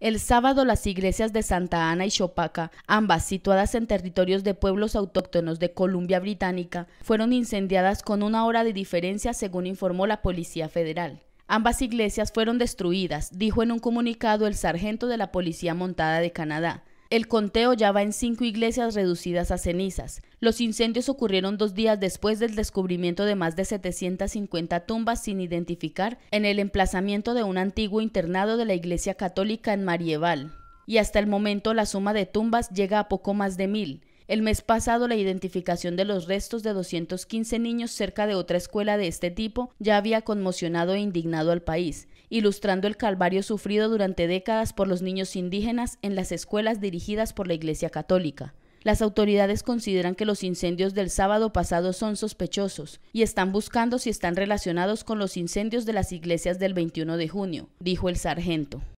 El sábado las iglesias de Santa Ana y Chopaca, ambas situadas en territorios de pueblos autóctonos de Columbia Británica, fueron incendiadas con una hora de diferencia según informó la Policía Federal. Ambas iglesias fueron destruidas, dijo en un comunicado el sargento de la Policía Montada de Canadá. El conteo ya va en cinco iglesias reducidas a cenizas. Los incendios ocurrieron dos días después del descubrimiento de más de 750 tumbas sin identificar en el emplazamiento de un antiguo internado de la Iglesia Católica en Marieval. Y hasta el momento la suma de tumbas llega a poco más de mil, el mes pasado, la identificación de los restos de 215 niños cerca de otra escuela de este tipo ya había conmocionado e indignado al país, ilustrando el calvario sufrido durante décadas por los niños indígenas en las escuelas dirigidas por la Iglesia Católica. Las autoridades consideran que los incendios del sábado pasado son sospechosos y están buscando si están relacionados con los incendios de las iglesias del 21 de junio, dijo el sargento.